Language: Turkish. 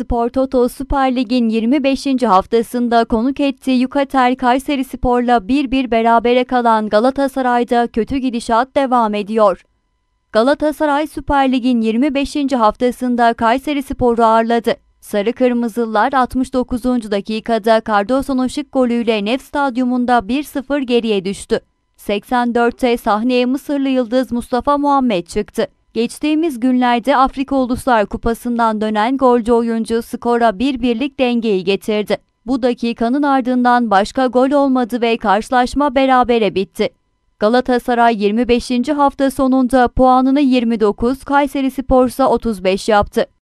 Spor Toto Süper Lig'in 25. haftasında konuk ettiği Yukatel Kayseri Spor'la 1-1 berabere kalan Galatasaray'da kötü gidişat devam ediyor. Galatasaray Süper Lig'in 25. haftasında Kayseri Spor'u ağırladı. Sarı Kırmızılar 69. dakikada Cardoso'nun şık golüyle Nef Stadyumunda 1-0 geriye düştü. 84'te sahneye Mısırlı Yıldız Mustafa Muhammed çıktı. Geçtiğimiz günlerde Afrika Uluslar Kupası'ndan dönen golcü oyuncu skora bir birlik dengeyi getirdi. Bu dakikanın ardından başka gol olmadı ve karşılaşma berabere bitti. Galatasaray 25. hafta sonunda puanını 29, Kayseri ise 35 yaptı.